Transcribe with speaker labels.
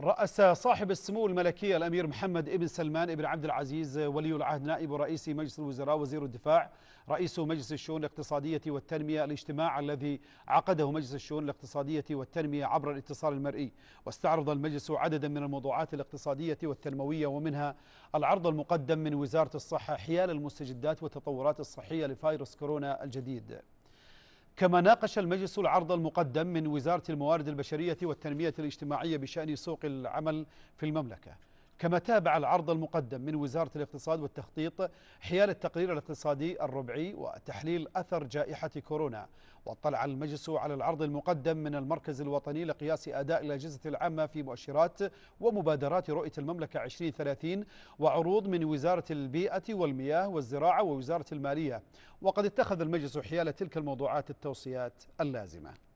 Speaker 1: رأس صاحب السمو الملكي الأمير محمد بن سلمان بن عبد العزيز ولي العهد نائب رئيس مجلس الوزراء وزير الدفاع رئيس مجلس الشؤون الاقتصادية والتنمية الاجتماع الذي عقده مجلس الشؤون الاقتصادية والتنمية عبر الاتصال المرئي واستعرض المجلس عددا من الموضوعات الاقتصادية والتنموية ومنها العرض المقدم من وزارة الصحة حيال المستجدات والتطورات الصحية لفيروس كورونا الجديد كما ناقش المجلس العرض المقدم من وزارة الموارد البشرية والتنمية الاجتماعية بشأن سوق العمل في المملكة كما تابع العرض المقدم من وزارة الاقتصاد والتخطيط حيال التقرير الاقتصادي الربعي وتحليل أثر جائحة كورونا واطلع المجلس على العرض المقدم من المركز الوطني لقياس أداء الأجهزة العامة في مؤشرات ومبادرات رؤية المملكة 2030 وعروض من وزارة البيئة والمياه والزراعة ووزارة المالية وقد اتخذ المجلس حيال تلك الموضوعات التوصيات اللازمة